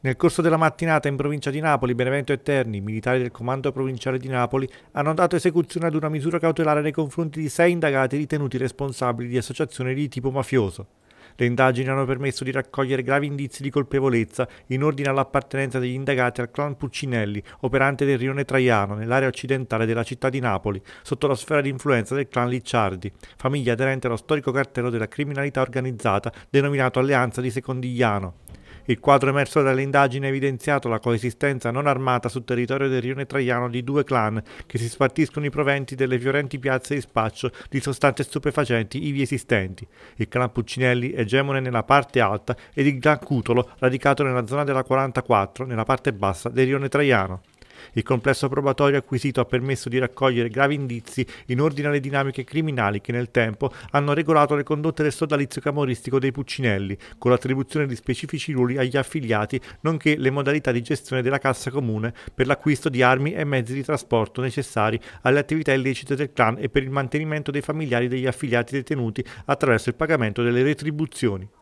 Nel corso della mattinata in provincia di Napoli, Benevento e Terni, militari del comando provinciale di Napoli hanno dato esecuzione ad una misura cautelare nei confronti di sei indagati ritenuti responsabili di associazioni di tipo mafioso. Le indagini hanno permesso di raccogliere gravi indizi di colpevolezza in ordine all'appartenenza degli indagati al clan Puccinelli, operante del rione Traiano, nell'area occidentale della città di Napoli, sotto la sfera di influenza del clan Licciardi, famiglia aderente allo storico cartello della criminalità organizzata denominato Alleanza di Secondigliano il quadro emerso dalle indagini ha evidenziato la coesistenza non armata sul territorio del rione Traiano di due clan che si spartiscono i proventi delle fiorenti piazze di spaccio di sostanze stupefacenti ivi esistenti. Il clan Puccinelli egemone nella parte alta ed il clan Cutolo radicato nella zona della 44 nella parte bassa del rione Traiano. Il complesso probatorio acquisito ha permesso di raccogliere gravi indizi in ordine alle dinamiche criminali che nel tempo hanno regolato le condotte del sodalizio camoristico dei Puccinelli, con l'attribuzione di specifici ruoli agli affiliati, nonché le modalità di gestione della cassa comune per l'acquisto di armi e mezzi di trasporto necessari alle attività illecite del clan e per il mantenimento dei familiari degli affiliati detenuti attraverso il pagamento delle retribuzioni.